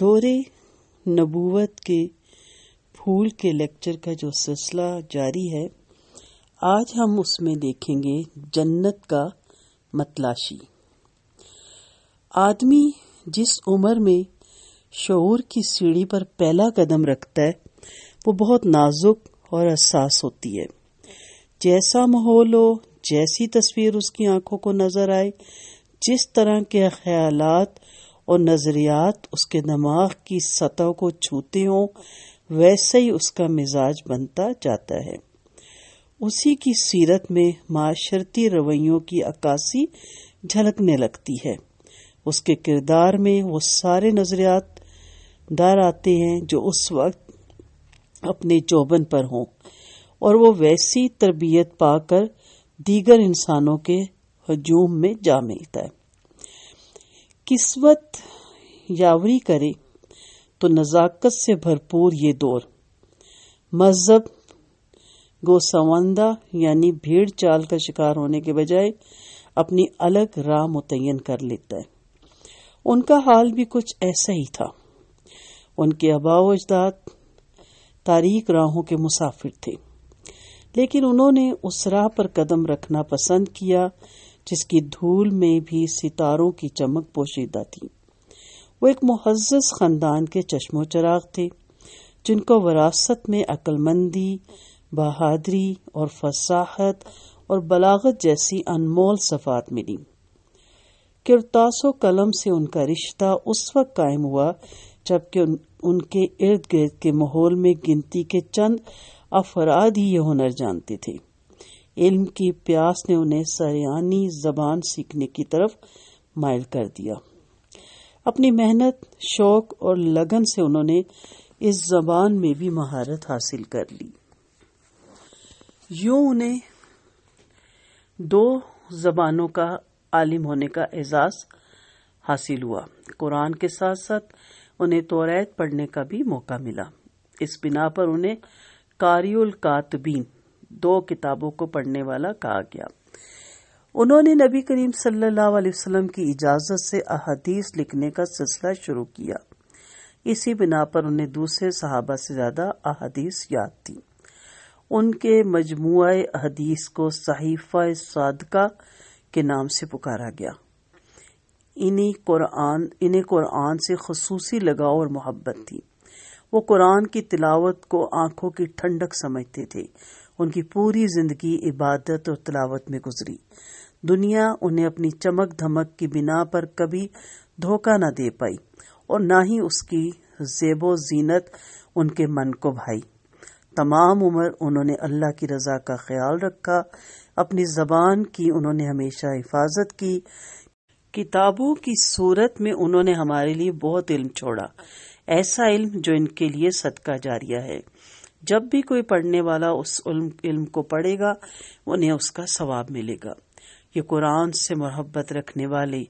दौरे नबूवत के फूल के लेक्चर का जो सिलसिला जारी है आज हम उसमें देखेंगे जन्नत का मतलाशी आदमी जिस उम्र में शोर की सीढ़ी पर पहला कदम रखता है वो बहुत नाजुक और एहसास होती है जैसा माहौल हो जैसी तस्वीर उसकी आंखों को नजर आए जिस तरह के ख्यालात और नज़रियात उसके दिमाग की सतह को छूते हों वैसे ही उसका मिजाज बनता जाता है उसी की सीरत में माशरती रवैयों की अक्सी झलकने लगती है उसके किरदार में वो सारे नज़रियात डर आते हैं जो उस वक्त अपने चौबन पर हों और वो वैसी तरबियत पाकर दीगर इंसानों के हजूम में जा मिलता है किस्मत यावरी करे तो नज़ाकत से भरपूर ये दौर मज़हब गोसवंदा यानी भीड़ चाल का शिकार होने के बजाय अपनी अलग राह मुतयन कर लेता है उनका हाल भी कुछ ऐसा ही था उनके अबाव अजदाद तारीख राहों के मुसाफिर थे लेकिन उन्होंने उस राह पर कदम रखना पसंद किया जिसकी धूल में भी सितारों की चमक पोशीदा थी वो एक मुहजस ख़ानदान के चश्मो चराग थे जिनको वरासत में अक्लमंदी बहादरी और फसाहत और बलागत जैसी अनमोल सफ़ात मिली किरतासो कलम से उनका रिश्ता उस वक्त कायम हुआ जबकि उन, उनके इर्द गिर्द के माहौल में गिनती के चंद अफराद ही ये हुनर जानते थे इल्म की प्यास ने उन्हें सरयानी जबान सीखने की तरफ मायल कर दिया अपनी मेहनत शौक और लगन से उन्होंने इस जबान में भी महारत हासिल कर ली यूं उन्हें दो जबानों का आलिम होने का एजाज़ हासिल हुआ कुरान के साथ साथ उन्हें तोरैत पढ़ने का भी मौका मिला इस बिना पर उन्हें कारियुल कातबीन दो किताबों को पढ़ने वाला कहा गया उन्होंने नबी करीम सल्लल्लाहु अलैहि वसल्लम की इजाजत से अहदीस लिखने का सिलसिला शुरू किया इसी बिना पर उन्हें दूसरे सहाबा से ज्यादा अहदीस याद थी उनके मजमु अहदीस को सहीफा सादका के नाम से पुकारा गया इन्हीं कुरान इन्हें कुरान से खसूसी लगाव और मोहब्बत थी वो कुरान की तिलावत को आंखों की ठंडक समझते थे उनकी पूरी जिंदगी इबादत और तलावत में गुजरी दुनिया उन्हें अपनी चमक धमक की बिना पर कभी धोखा न दे पाई और न ही उसकी जेबो जीनत उनके मन को भाई तमाम उम्र उन्होंने अल्लाह की रजा का ख्याल रखा अपनी जबान की उन्होंने हमेशा हिफाजत की किताबों की सूरत में उन्होंने हमारे लिए बहुत इल्म छोड़ा ऐसा इल्म जो इनके लिए सदका जारिया है जब भी कोई पढ़ने वाला उस इल्म को पढ़ेगा उन्हें उसका सवाब मिलेगा ये कुरान से मोहब्बत रखने वाले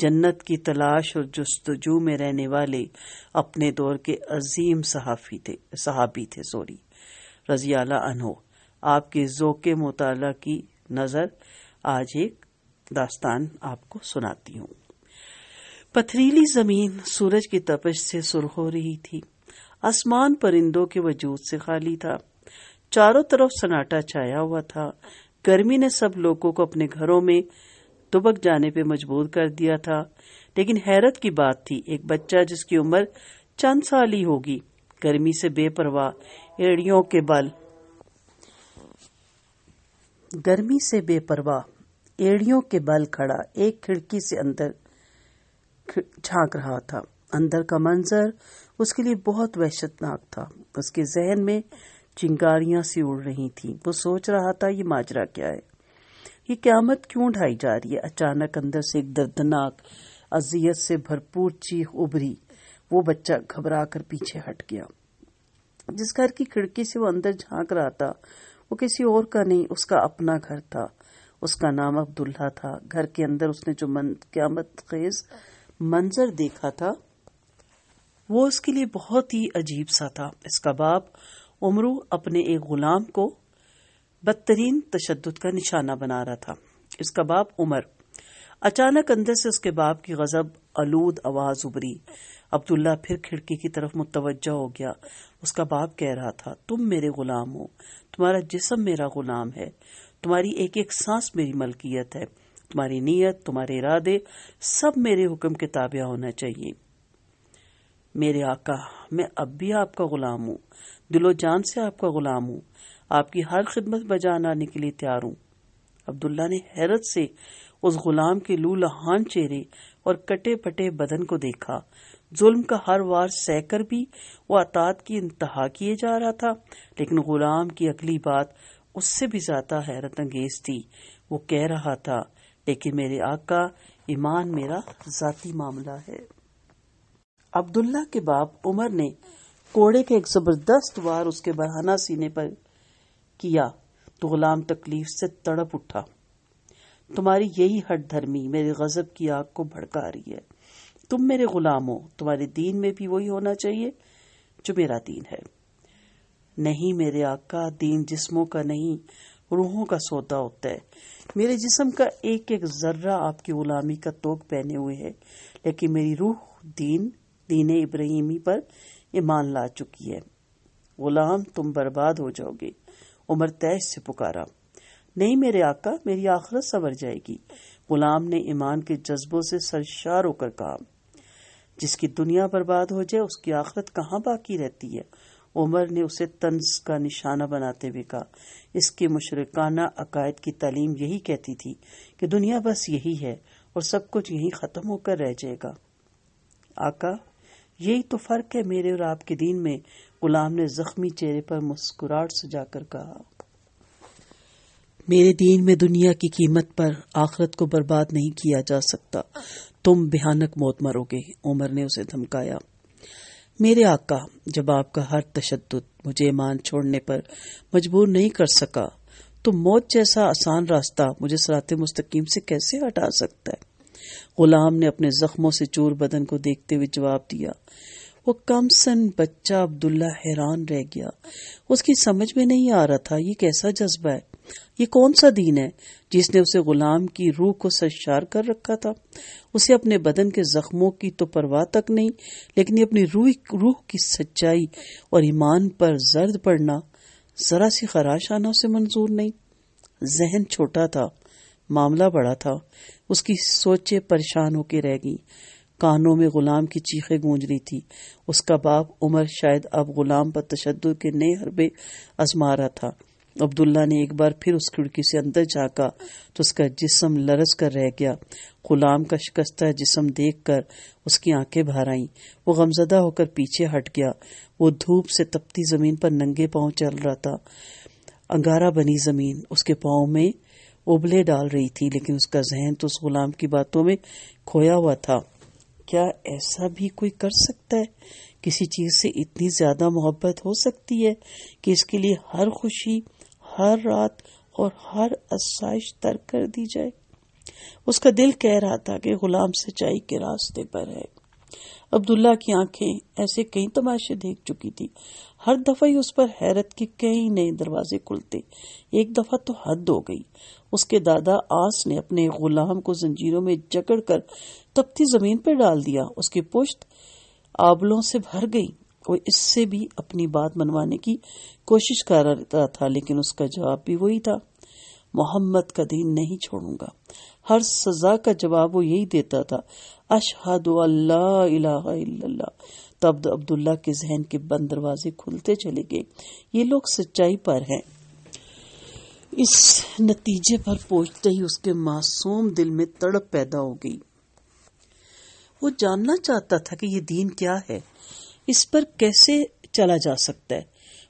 जन्नत की तलाश और जस्तजू में रहने वाले अपने दौर के अजीम सहाफ़ी थे सहाबी थे सॉरी रजियाला अनहो आपके ज़ोक मुताल की नज़र आज एक दास्तान आपको सुनाती हूँ पथरीली ज़मीन सूरज की तपश से सुरख हो रही थी आसमान परिंदों के वजूद से खाली था चारों तरफ सन्नाटा छाया हुआ था गर्मी ने सब लोगों को अपने घरों में दुबक जाने पर मजबूर कर दिया था लेकिन हैरत की बात थी एक बच्चा जिसकी उम्र चंद साल ही होगी गर्मी से बेपरवाह एड़ियों के बल गर्मी से बेपरवाह एड़ियों के बल खड़ा एक खिड़की से अंदर झांक रहा था अंदर का मंजर उसके लिए बहुत वहशतनाक था उसके जहन में चिंगारियां सी उड़ रही थी वो सोच रहा था ये माजरा क्या है ये क्यामत क्यों ढाई जा रही है अचानक अंदर से एक दर्दनाक अजियत से भरपूर चीख उभरी वो बच्चा घबरा कर पीछे हट गया जिस घर की खिड़की से वो अंदर झांक रहा था वो किसी और का नहीं उसका अपना घर था उसका नाम अब्दुल्ला था घर के अंदर उसने जो मन, क्यामत खेज मंजर देखा था वो उसके लिए बहुत ही अजीब सा था इसका बाप उमरू अपने एक गुलाम को बदतरीन तशद का निशाना बना रहा था इसका बाप उमर अचानक अंदर से उसके बाप की गजब आलूद आवाज उभरी अब्दुल्ला फिर खिड़की की तरफ मुतवजा हो गया उसका बाप कह रहा था तुम मेरे गुलाम हो तुम्हारा जिसम मेरा गुलाम है तुम्हारी एक एक सांस मेरी मलकियत है तुम्हारी नीयत तुम्हारे इरादे सब मेरे हुक्म के ताबिया होना चाहिए मेरे आका मैं अब भी आपका गुलाम हूँ दिलो जान से आपका गुलाम हूँ आपकी हर खिदमत बजा लाने के लिए तैयार हूँ अब्दुल्ला ने हैरत से उस गुलाम के लू लहान चेहरे और कटे पटे बदन को देखा जुल्म का हर वार सहकर भी वो अतात की इंतहा किए जा रहा था लेकिन गुलाम की अगली बात उससे भी ज्यादा हैरत अंगेज थी वो कह रहा था लेकिन मेरे आका ईमान मेरा जाती मामला है अब्दुल्ला के बाप उमर ने कोड़े के एक जबरदस्त वार उसके बरहाना सीने पर किया तो गुलाम तकलीफ से तड़प उठा तुम्हारी यही हट धर्मी मेरे गजब की आग को भड़का रही है तुम मेरे गुलाम हो तुम्हारे दीन में भी वही होना चाहिए जो मेरा दीन है नहीं मेरे आका दीन जिस्मों का नहीं रूहों का सौदा होता है मेरे जिस्म का एक एक जर्रा आपकी गुलामी का तोक पहने हुए है लेकिन मेरी रूह दीन दीन इब्राहिमी पर ईमान ला चुकी है गुलाम तुम बर्बाद हो जाओगे उमर तैश से पुकारा नहीं मेरे आका मेरी आखरत सवर जाएगी गुलाम ने ईमान के जज्बों से सरशार होकर कहा जिसकी दुनिया बर्बाद हो जाए उसकी आखरत कहाँ बाकी रहती है उमर ने उसे तंज का निशाना बनाते हुए कहा इसके मुशरकाना अकायद की तालीम यही कहती थी कि दुनिया बस यही है और सब कुछ यही ख़त्म होकर रह जाएगा आका यही तो फर्क है मेरे और आपके दीन में गुलाम ने जख्मी चेहरे पर मुस्कुराट सजाकर कहा मेरे दीन में दुनिया की कीमत पर आखरत को बर्बाद नहीं किया जा सकता तुम भयानक मौत मरोगे उमर ने उसे धमकाया मेरे आका जब आपका हर तशद मुझे ईमान छोड़ने पर मजबूर नहीं कर सका तो मौत जैसा आसान रास्ता मुझे सराते मुस्तकीम से कैसे हटा सकता है गुलाम ने अपने जख्मों से चोर बदन को देखते हुए जवाब दिया वो कम सन बच्चा अब्दुल्ला हैरान रह गया उसकी समझ में नहीं आ रहा था ये कैसा जज्बा है ये कौन सा दीन है जिसने उसे गुलाम की रूह को सशार कर रखा था उसे अपने बदन के जख्मों की तो परवाह तक नहीं लेकिन ये अपनी रूह रूह की सच्चाई और ईमान पर जर्द पड़ना जरा सी खराश आना उसे मंजूर नहीं जहन छोटा था मामला बड़ा था उसकी सोचे परेशान होके रह गई कानों में गुलाम की चीखें गूंज रही थी उसका बाप उमर शायद अब गुलाम पर तशद के नए हरबे आजमा रहा था अब्दुल्ला ने एक बार फिर उस खिड़की से अंदर झाँका तो उसका जिसम लरस कर रह गया गुलाम का शिकस्ता जिसम देख कर उसकी आंखें भर आईं वो गमजदा होकर पीछे हट गया वो धूप से तपती जमीन पर नंगे पांव चल रहा था अंगारा बनी जमीन उसके पांव में उबले डाल रही थी लेकिन उसका जहन तो उस गुलाम की बातों में खोया हुआ था क्या ऐसा भी कोई कर सकता है किसी चीज़ से इतनी ज़्यादा मोहब्बत हो सकती है कि इसके लिए हर खुशी हर रात और हर आसाइश तर्क कर दी जाए उसका दिल कह रहा था कि गुलाम सच्चाई के रास्ते पर है अब्दुल्ला की आंखें ऐसे कई तमाशे देख चुकी थी हर दफा ही उस पर हैरत के कई नए दरवाजे खुलते एक दफा तो हद हो गई उसके दादा आस ने अपने गुलाम को जंजीरों में जकड़ कर तपती जमीन पर डाल दिया उसकी पुश्त आबलों से भर गई वो इससे भी अपनी बात मनवाने की कोशिश कर रहा था लेकिन उसका जवाब भी वही था मोहम्मद का दीन नहीं छोड़ूंगा हर सजा का जवाब वो यही देता था अशहद तब तो अब्दुल्ला के जहन के बंद दरवाजे खुलते चले गए ये लोग सच्चाई पर हैं इस नतीजे पर पहुंचते ही उसके मासूम दिल में तड़प पैदा हो गई वो जानना चाहता था कि ये दीन क्या है इस पर कैसे चला जा सकता है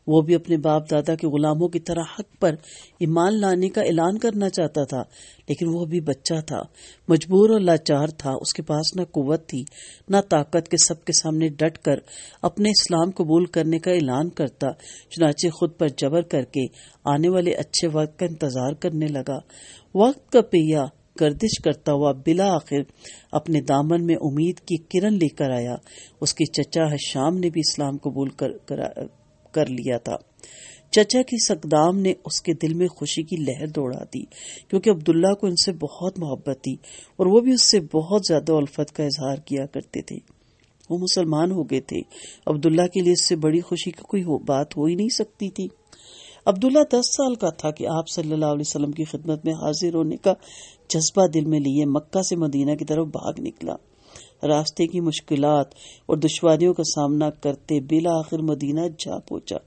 वो भी अपने बाप दादा के गुलामों की तरह हक पर ईमान लाने का ऐलान करना चाहता था लेकिन वो अभी बच्चा था मजबूर और लाचार था उसके पास न कुत थी न ताकत के सबके सामने डट कर अपने इस्लाम कबूल करने का ऐलान करता चुनाचे खुद पर जबर करके आने वाले अच्छे वक्त का इंतजार करने लगा वक्त का पिया गर्दिश करता हुआ बिला आखिर अपने दामन में उम्मीद की किरण लेकर आया उसकी चचा है शाम ने भी इस्लाम कबूल कर, कर लिया था चचा की सकदाम ने उसके दिल में खुशी की लहर दौड़ा दी क्योंकि अब्दुल्ला को इनसे बहुत मोहब्बत थी और वो भी उससे बहुत ज्यादा उल्फत का इजहार किया करते थे वो मुसलमान हो गए थे अब्दुल्ला के लिए इससे बड़ी खुशी की कोई हो, बात हो ही नहीं सकती थी अब्दुल्ला दस साल का था कि आप सल्लल्लाहु अलैहि वसल्लम की खिदमत में हाजिर होने का जज्बा दिल में लिए मक्का से मदीना की तरफ भाग निकला रास्ते की मुश्किलात और दुश्वारियों का सामना करते बिला आखिर मदीना जा पहुंचा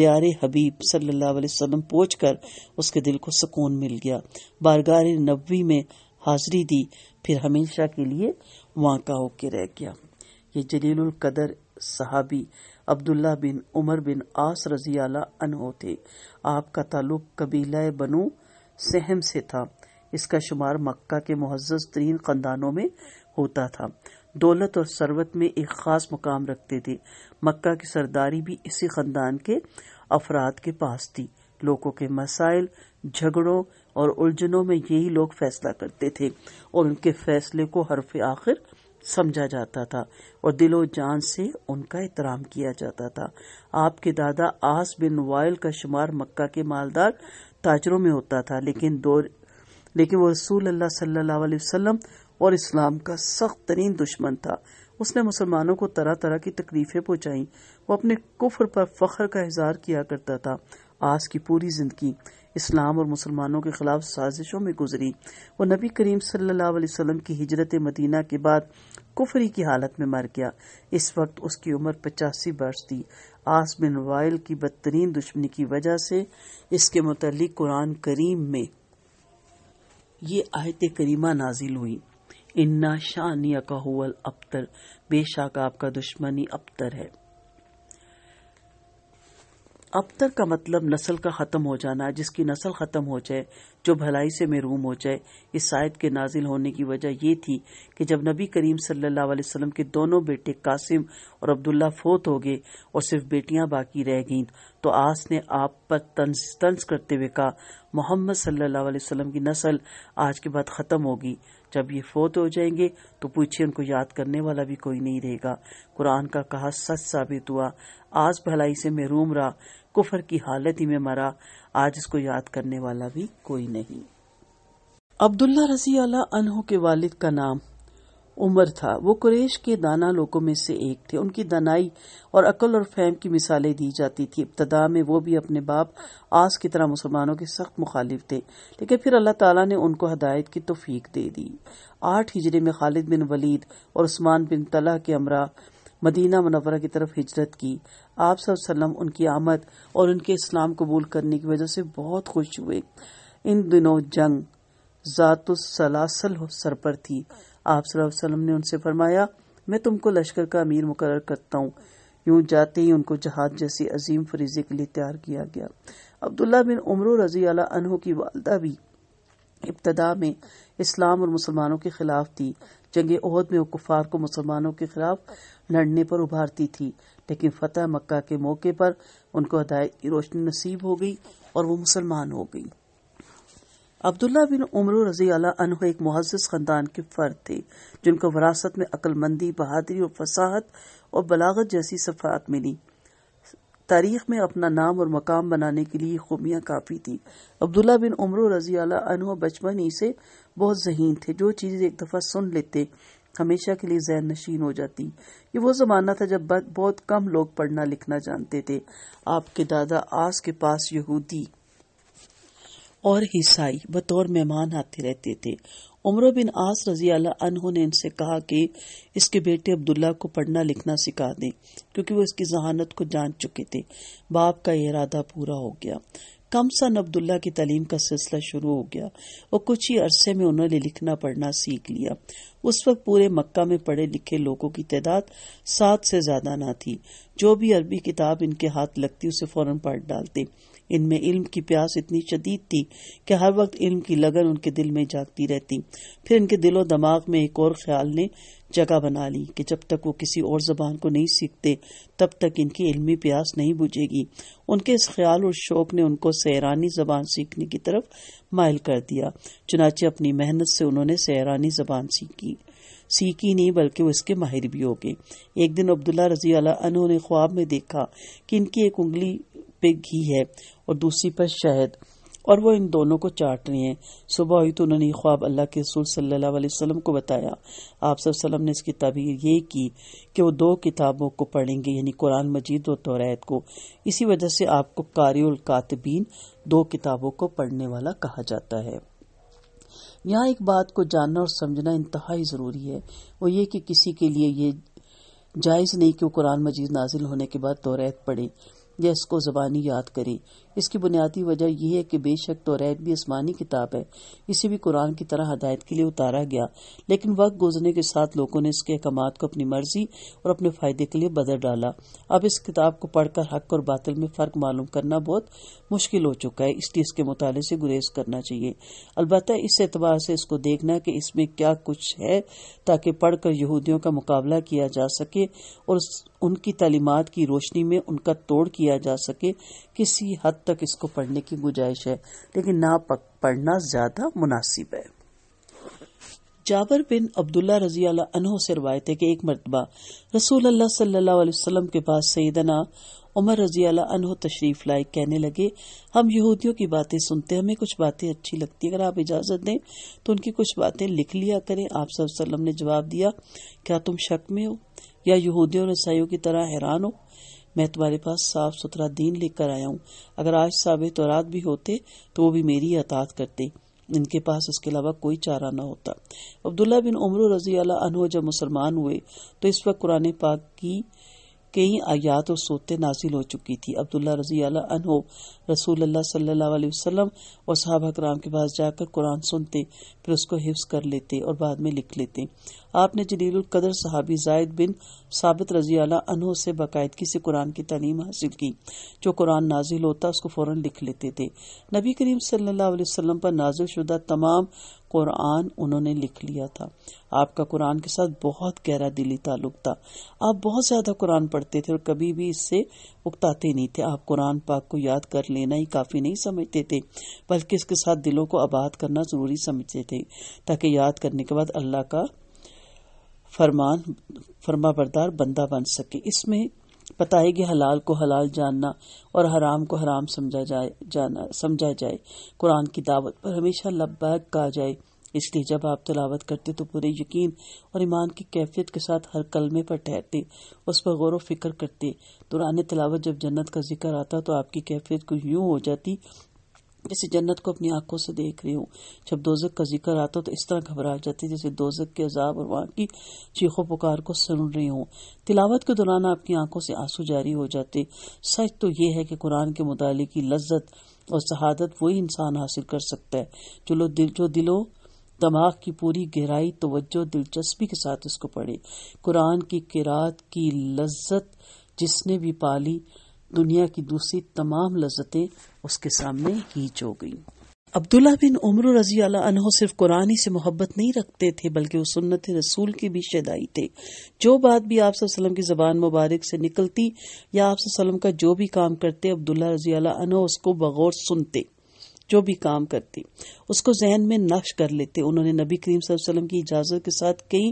दियार हबीब सल्लल्लाहु अलैहि वसल्लम पहुंचकर उसके दिल को सुकून मिल गया बारगार नबी में हाजिरी दी फिर हमेशा के लिए वहां का होके रह गया ये जलील कदर सहाबी अब्दुल्ला बिन उमर बिन आस रजी अला थे आपका ताल्लुक कबीला बनु सहम से था इसका शुमार मक्का के मुहजज तरीन खानदानों में होता था दौलत और सरवत में एक ख़ास मुकाम रखते थे मक्का की सरदारी भी इसी ख़ानदान के अफराद के पास थी लोगों के मसाइल झगड़ों और उलझनों में यही लोग फैसला करते थे और उनके फैसले को हरफ आखिर समझा जाता था और दिलो जान से उनका एहतराम किया जाता था आपके दादा आस बिन वायल का शुमार मक्का के मालदार ताजरों में होता था लेकिन दो लेकिन वो रसूल अल्लाह सल्लल्लाहु अलैहि वसल्लम और इस्लाम का सख्त तरीन दुश्मन था उसने मुसलमानों को तरह तरह की तकलीफें पहुंचाई वो अपने कुफर पर फख्र का इजहार किया करता था आज की पूरी जिंदगी इस्लाम और मुसलमानों के खिलाफ साजिशों में गुजरी वो नबी करीम सल्लल्लाहु अलैहि वसल्लम की हिजरत मदीना के बाद कुफरी की हालत में मर गया इस वक्त उसकी उम्र पचासी वर्ष थी आस बिन वाइल की बदतरीन दुश्मनी की वजह से इसके मतलब कुरान करीम में ये आयत करीमा नाजिल हुई इन्ना शानिया का अबतर बेशक आपका दुश्मनी अबतर है अबतर का मतलब नस्ल का ख़त्म हो जाना जिसकी नस्ल ख़त्म हो जाए जो भलाई से महरूम हो जाए इस शायद के नाजिल होने की वजह यह थी कि जब नबी करीम सल्लल्लाहु अलैहि वसल्लम के दोनों बेटे कासिम और अब्दुल्ला फोत हो गए और सिर्फ बेटियां बाकी रह गईं तो आस ने आप पर तंज तंज करते हुए कहा मोहम्मद सल्लल्लाहु अलैहि वसल्लम की नस्ल आज के बाद ख़त्म होगी जब ये फोत हो जाएंगे तो पूछिए उनको याद करने वाला भी कोई नहीं रहेगा कुरान का कहा सच साबित हुआ आज भलाई से महरूम रहा कुफर की हालत ही में मरा आज इसको याद करने वाला भी कोई नहीं अब्दुल्ला रजी अला अनहो के वालिद का नाम उमर था वो कुरेश के दाना लोगों में से एक थे उनकी दनाई और अकल और फैम की मिसालें दी जाती थी इब्तदा में वो भी अपने बाप आस की तरह मुसलमानों के सख्त मुखालिफ थे लेकिन फिर अल्लाह ताला ने उनको हदायत की तोफीक दे दी आठ हिजरे में खालिद बिन वलीद और उस्मान बिन तला के अमरा मदीना मनवरा की तरफ हिजरत की आप सल्लम उनकी आमद और उनके इस्लाम कबूल करने की वजह से बहुत खुश हुए इन दिनों जंग जातुसलासल सर पर थी आप सल्लम ने उनसे फरमाया मैं तुमको लश्कर का अमीर मुकर करता हूँ यूं जाते ही उनको जहाज जैसी अजीम फरीजे के लिए तैयार किया गया अब्दुल्ला बिन उमर रजी अनहु की वालदा भी इब्तदा में इस्लाम और मुसलमानों के खिलाफ थी जंग ओहद में कुफार को मुसलमानों के खिलाफ लड़ने पर उभारती थी लेकिन फतेह मक्का के मौके पर उनको हदायत की रोशनी नसीब हो गई और वो मुसलमान हो गई अब्दुल्ला बिन उमर रजी अनहु एक मुहजस ख़ानदान के फ़र्द थे जिनको वरासत में अक्लमंदी बहादरी और फसाहत और बलागत जैसी सफ़ात मिली तारीख में अपना नाम और मकाम बनाने के लिए खूबियाँ काफ़ी थी अब्दुल्ला बिन उमर रजी अनहु बचपन ही से बहुत जहीन थे जो चीज़ एक दफ़ा सुन लेते हमेशा के लिए जहन नशीन हो जाती ये वो ज़माना था जब बहुत कम लोग पढ़ना लिखना जानते थे आपके दादा आस के पास यहूदी और हिसाई बतौर मेहमान आते रहते थे उम्र बिन आस रजी अल्लाह ने इनसे कहा कि इसके बेटे अब्दुल्ला को पढ़ना लिखना सिखा दें क्योंकि वो इसकी जहानत को जान चुके थे बाप का इरादा पूरा हो गया कम सन अब्दुल्ला की तालीम का सिलसिला शुरू हो गया और कुछ ही अरसे में उन्होंने लिखना पढ़ना सीख लिया उस वक्त पूरे मक्का में पढ़े लिखे लोगों की तादाद सात से ज्यादा ना थी जो भी अरबी किताब इनके हाथ लगती उसे फौरन पढ़ डालते इनमें इल्म की प्यास इतनी शदीद थी कि हर वक्त इल्म की लगन उनके दिल में जागती रहती फिर इनके दिलो दिमाग में एक और ख्याल ने जगह बना ली कि जब तक वो किसी और जबान को नहीं सीखते तब तक इनकी इल्मी प्यास नहीं बुझेगी उनके इस ख्याल और शौक ने उनको सैरानी जबान सीखने की तरफ मायल कर दिया चुनाचे अपनी मेहनत से उन्होंने सैरानी जबान सीखी ही नहीं बल्कि वो इसके माहिर भी हो गए एक दिन अब्दुल्ला रजी अला ने ख्वाब में देखा कि इनकी एक उंगली पे घी है और दूसरी पर शहद और वो इन दोनों को चाट रहे हैं सुबह हुई तो उन्होंने ख्वाब अल्लाह के रसूल सल्लल्लाहु अलैहि वसल्लम को बताया आप सब सलम ने इसकी तबीर ये की कि वो दो किताबों को पढ़ेंगे यानी कुरान मजीद और तौरात को इसी वजह से आपको उल कातबीन दो किताबों को पढ़ने वाला कहा जाता है यहाँ एक बात को जानना और समझना इंतहाई ज़रूरी है वो ये कि किसी के लिए ये जायज़ नहीं कि वो कुरान मजीद नाजिल होने के बाद तोरेत पढ़े या इसको ज़बानी याद करे इसकी बुनियादी वजह यह है कि बेशक तोरेत भी आसमानी किताब है इसे भी कुरान की तरह हदायत के लिए उतारा गया लेकिन वक्त गुजरने के साथ लोगों ने इसके अहकाम को अपनी मर्जी और अपने फ़ायदे के लिए बदल डाला अब इस किताब को पढ़कर हक और बातिल में फ़र्क मालूम करना बहुत मुश्किल हो चुका है इसलिए इसके मुताले से गुरेज करना चाहिए अलबत् इस एतबार से इसको देखना कि इसमें क्या कुछ है ताकि पढ़कर यहूदियों का मुकाबला किया जा सके और उनकी तालीमत की रोशनी में उनका तोड़ किया जा सके किसी हद तक इसको पढ़ने की गुंजाइश है लेकिन ना पढ़ना ज्यादा मुनासिब है जाबर बिन अब्दुल्ला रजी अनहो से रवायत है कि एक मरतबा रसूल सल्लाम के पास सईदना उमर रजी अनहो तशरीफ लाए कहने लगे हम यहूदियों की बातें सुनते हमें कुछ बातें अच्छी लगती अगर आप इजाजत दें तो उनकी कुछ बातें लिख लिया करें आप सल्लम ने जवाब दिया क्या तुम शक में हो या यहूदियों और ईसाइयों की तरह हैरान हो मैं तुम्हारे पास साफ सुथरा दीन लेकर आया हूँ अगर आज साबित और भी होते तो वो भी मेरी अतात करते इनके पास उसके अलावा कोई चारा न होता अब्दुल्ला बिन उमर रजी अला जब मुसलमान हुए तो इस वक्त कुरान पाक की कई आयात और सोते नाजिल हो चुकी थी अब्दुल्ला रजी अनहो रसूल सल्लाम और साहबा कराम के पास जाकर कुरान सुनते फिर उसको हिफ्स कर लेते और बाद में लिख लेते आपने जलील कदर साहबी जायद बिन साबित रजी अनहो से बाकायदगी से कुरान की तलीम हासिल की जो कुरान नाजिल होता उसको फौरन लिख लेते थे नबी करीम सल्लाम पर नाजिल शुदा तमाम कुरान उन्होंने लिख लिया था आपका कुरान के साथ बहुत गहरा दिली ताल्लुक था आप बहुत ज़्यादा कुरान पढ़ते थे और कभी भी इससे उकताते नहीं थे आप कुरान पाक को याद कर लेना ही काफ़ी नहीं समझते थे बल्कि इसके साथ दिलों को आबाद करना ज़रूरी समझते थे ताकि याद करने के बाद अल्लाह का फरमान फरमा बरदार बंदा बन सके इसमें पता है कि हलाल को हलाल जानना और हराम को हराम समझा जाए जाना समझा जाए कुरान की दावत पर हमेशा लब्बैक कहा जाए इसलिए जब आप तलावत करते तो पूरे यकीन और ईमान की कैफियत के साथ हर कलमे पर ठहरते उस पर गौर फिक्र करते दुरान तलावत जब जन्नत का जिक्र आता तो आपकी कैफियत कुछ यूं हो जाती जैसे जन्नत को अपनी आंखों से देख रही हूँ जब दोजक का जिक्र आता तो इस तरह घबरा जाती है जैसे दोजक के अजाब और वहां की चीखों पुकार को सुन रही हूँ तिलावत के दौरान आपकी आंखों से आंसू जारी हो जाते सच तो ये है कि कुरान के मुताले की लज्जत और शहादत वही इंसान हासिल कर सकता है जो लोग दिल जो दिलो दिमाग की पूरी गहराई तवज्जो दिलचस्पी के साथ उसको पढ़े कुरान की किरात की लज्जत जिसने भी पाली दुनिया की दूसरी तमाम लज्जतें उसके सामने हीच हो गई अब्दुल्ला बिन उमर रजी अनहो सिर्फ कुरानी से मोहब्बत नहीं रखते थे बल्कि वो सुन्नत रसूल की भी शदाई थे जो बात भी आप सल्लम की जबान मुबारक से निकलती या आप सल्लम का जो भी काम करते अब्दुल्ला रजी अनहो उसको बगौर सुनते जो भी काम करती उसको जहन में नक्श कर लेते उन्होंने नबी करीम वसल्लम की इजाजत के साथ कई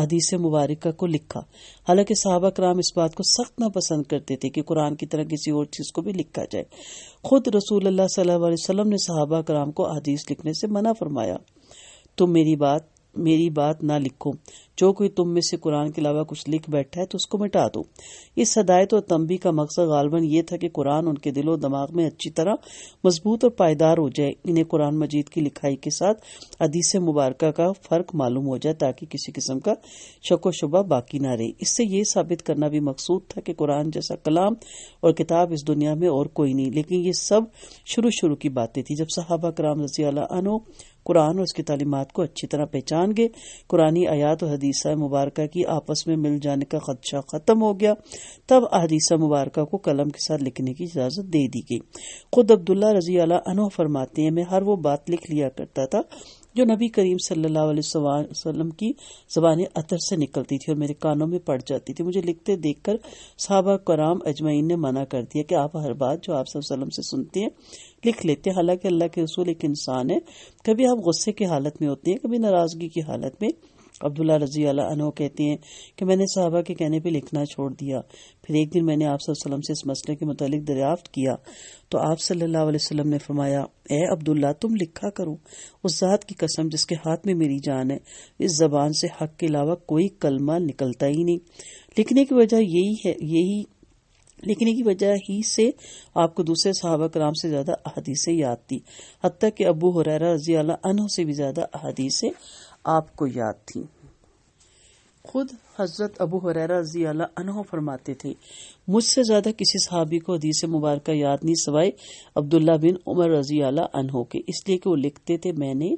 अहदीस मुबारक को लिखा हालांकि साहबा कराम इस बात को सख्त न पसंद करते थे कि कुरान की तरह किसी और चीज को भी लिखा जाए खुद रसूल अल्लाह सल्लल्लाहु ने साहबा कराम को अहदीस लिखने से मना फरमाया तुम मेरी बात मेरी बात ना लिखो जो कोई तुम में से कुरान के अलावा कुछ लिख बैठा है तो उसको मिटा दो इस हदायत और तंबी का मकसद गालबन ये था कि कुरान उनके दिलो दिमाग में अच्छी तरह मजबूत और पायदार हो जाए इन्हें कुरान मजीद की लिखाई के साथ अदीस मुबारक का फर्क मालूम हो जाए ताकि किसी किस्म का शको शुबा बाकी ना रहे इससे ये साबित करना भी मकसूद था कि कुरान जैसा कलाम और किताब इस दुनिया में और कोई नहीं लेकिन ये सब शुरू शुरू की बातें थी जब सहाबा कराम रजी अला कुरान और उसकी तालीमत को अच्छी तरह पहचान गए कुरानी आयात और हदीसा मुबारक की आपस में मिल जाने का खदशा ख़त्म हो गया तब हदीसा मुबारक को कलम के साथ लिखने की इजाज़त दे दी गई खुद अब्दुल्ला रजी अला अनो फरमाते हैं मैं हर वो बात लिख लिया करता था जो नबी करीम सल्लल्लाहु अलैहि वसल्लम की जबान अतर से निकलती थी और मेरे कानों में पड़ जाती थी मुझे लिखते देखकर साहबा कराम अजमैन ने मना कर दिया कि आप हर बात जो आप वसल्लम से सुनती हैं लिख लेते हैं हालांकि अल्लाह के रसूल एक इंसान है कभी आप गुस्से की हालत में होते हैं कभी नाराजगी की हालत में अब्दुल्ला रजी अनो कहते हैं कि मैंने साहबा के कहने पर लिखना छोड़ दिया फिर एक दिन मैंने आप सल्लम से इस मसले के मुतालिक दरियाफ्त किया तो आप सल्लल्लाहु ने फरमाया ए अब्दुल्ला तुम लिखा करो उस जात की कसम जिसके हाथ में मेरी जान है इस जबान से हक के अलावा कोई कलमा निकलता ही नहीं लिखने की वजह यही है यही लिखने की वजह ही से आपको दूसरे सहाबा कराम से ज्यादा अहदीसें याद थी हती कि अबू हुरैरा रजी अला से भी ज्यादा अहदीसें आपको याद थी खुद हजरत अबू हर रजी अनहो फरमाते थे मुझसे ज्यादा किसी सहाबी को हदीस मुबारक याद नहीं सवाए अब्दुल्ला बिन उमर रजी अला अनहो के इसलिए कि वो लिखते थे मैंने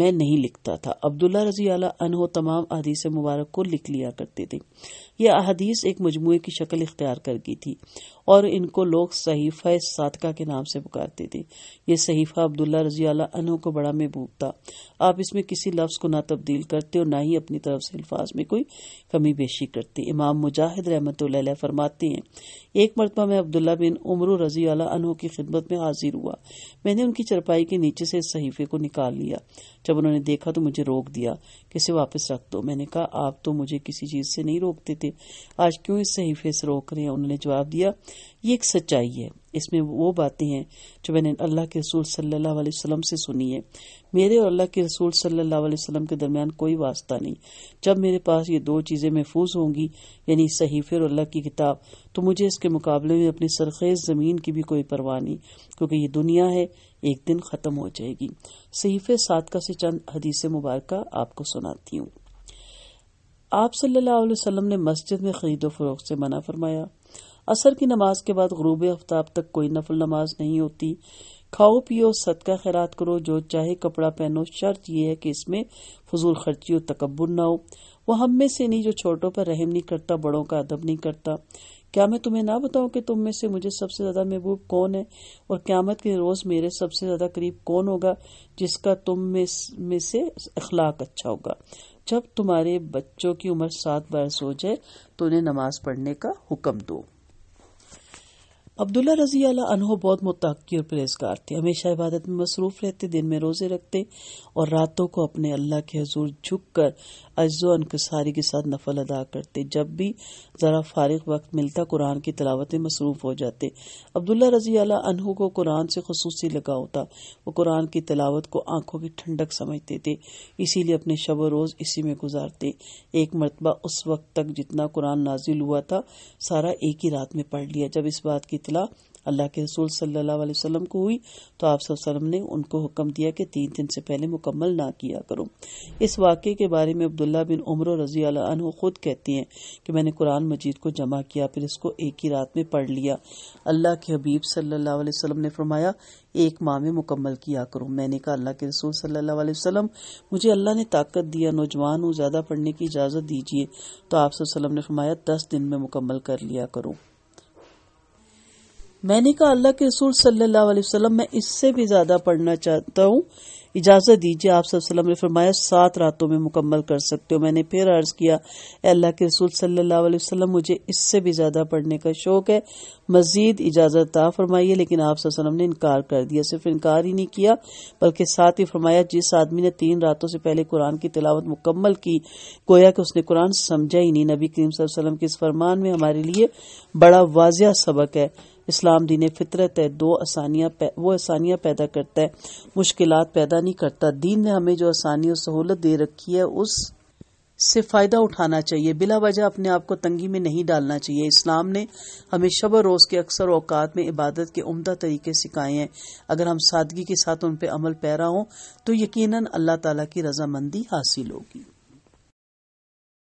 मैं नहीं लिखता था अब्दुल्ला रजी अला अनहो तमाम अदीस मुबारक को लिख लिया करते थे यह अदीस एक मजमू की शक्ल इख्तियार कर गई थी और इनको लोग सहीफा सादका के नाम से पुकारती थी ये सहीफा अब्दुल्ला रजी अनु को बड़ा महबूब था आप इसमें किसी लफ्ज़ को ना तब्दील करते और ना ही अपनी तरफ से अल्फाज में कोई कमी बेशी करते इमाम मुजाहिद रहमत फरमाती हैं एक मरतबा मैं अब्दुल्ला बिन उमर रजी अनु की खिदमत में हाजिर हुआ मैंने उनकी चरपाई के नीचे से सहीफे को निकाल लिया जब उन्होंने देखा तो मुझे रोक दिया किसे वापस रख दो मैंने कहा आप तो मुझे किसी चीज़ से नहीं रोकते थे आज क्यों इस सहीफे से रोक रहे हैं उन्होंने जवाब दिया ये एक सच्चाई है इसमें वो बातें हैं जो मैंने अल्लाह के रसूल सल्लल्लाहु अलैहि वसल्लम से सुनी है मेरे और अल्लाह के रसूल सल्लल्लाहु अलैहि वसल्लम के दरमियान कोई वास्ता नहीं जब मेरे पास ये दो चीज़ें महफूज होंगी यानी सहीफे और अल्लाह की किताब तो मुझे इसके मुकाबले में अपनी सरखेज ज़मीन की भी कोई परवाह नहीं क्योंकि ये दुनिया है एक दिन ख़त्म हो जाएगी सहीफे सादका से चंद हदीस मुबारक आपको सुनाती हूँ आप सल्लल्लाहु अलैहि वसल्लम ने मस्जिद में खरीदो फरोख से मना फरमाया असर की नमाज के बाद गरूब आफ्ताब तक कोई नफल नमाज नहीं होती खाओ पियो सदका खैरात करो जो चाहे कपड़ा पहनो शर्त यह है कि इसमें फजूल खर्ची और तकबर न हो वह हम में से नहीं जो छोटों पर रहम नहीं करता बड़ों का अदब नहीं करता क्या मैं तुम्हें ना बताऊं कि तुम में से मुझे सबसे ज्यादा महबूब कौन है और क्यामत के रोज मेरे सबसे ज्यादा करीब कौन होगा जिसका तुम में, में से अखलाक अच्छा होगा जब तुम्हारे बच्चों की उम्र सात बरस हो जाए तो उन्हें नमाज पढ़ने का हुक्म दो अब्दुल्ला रजी अनहो बहुत मुतकी और परहेजगार थे हमेशा इबादत में मसरूफ रहते दिन में रोजे रखते और रातों को अपने अल्लाह के हजूर झुक कर अज्जो अनकसारी के साथ नफल अदा करते जब भी ज़रा फारिग वक्त मिलता कुरान की तलावत में मसरूफ़ हो जाते अब्दुल्ला रजी अला अनहू को कुरान से खसूसी लगा होता वो कुरान की तलावत को आंखों की ठंडक समझते थे इसीलिए अपने शब रोज़ इसी में गुजारते एक मरतबा उस वक्त तक जितना कुरान नाजिल हुआ था सारा एक ही रात में पढ़ लिया जब इस बात की इतला अल्लाह के रसूल सल्लल्लाहु अलैहि वसल्लम को हुई तो आप वसल्लम ने उनको हुक्म दिया कि तीन दिन से पहले मुकम्मल ना किया करो इस वाक्य के बारे में अब्दुल्ला बिन उमर रजी अनहु खुद कहती हैं कि मैंने कुरान मजीद को जमा किया फिर इसको एक ही रात में पढ़ लिया अल्लाह के हबीब सल्लल्लाहु अलैहि वसल्लम ने फरमाया एक माह में मुकम्मल किया करो मैंने कहा अल्लाह के रसूल सल्लल्लाहु अलैहि वसल्लम मुझे अल्लाह ने ताकत दिया नौजवान हूँ ज़्यादा पढ़ने की इजाज़त दीजिए तो आप वसल्लम ने फरमाया दस दिन में मुकम्मल कर लिया करो मैंने कहा अल्लाह के रसूल सल्लल्लाहु अलैहि वसल्लम मैं इससे भी ज्यादा पढ़ना चाहता हूँ इजाजत दीजिए आप वसल्लम ने फरमाया सात रातों में मुकम्मल कर सकते हो मैंने फिर अर्ज किया अल्लाह के रसूल सल्लल्लाहु अलैहि वसल्लम मुझे इससे भी ज्यादा पढ़ने का शौक है मजीद इजाजत ता फरमाइए लेकिन आप वसल्लम ने इनकार कर दिया सिर्फ इनकार ही नहीं किया बल्कि साथ ही फरमाया जिस आदमी ने तीन रातों से पहले कुरान की तिलावत मुकम्मल की गोया कि उसने कुरान समझा ही नहीं नबी करीम वसल्लम के इस फरमान में हमारे लिए बड़ा वाजिया सबक है इस्लाम दीन फितरत है दो आसानियाँ वो आसानियाँ पैदा करता है मुश्किल पैदा नहीं करता दीन ने हमें जो आसानी और सहूलत दे रखी है उस से फ़ायदा उठाना चाहिए बिला वजह अपने आप को तंगी में नहीं डालना चाहिए इस्लाम ने हमें शब रोज़ के अक्सर औकात में इबादत के उमदा तरीके सिखाए हैं अगर हम सादगी के साथ उन पर अमल पैरा हो तो यकीन अल्लाह तला की रजामंदी हासिल होगी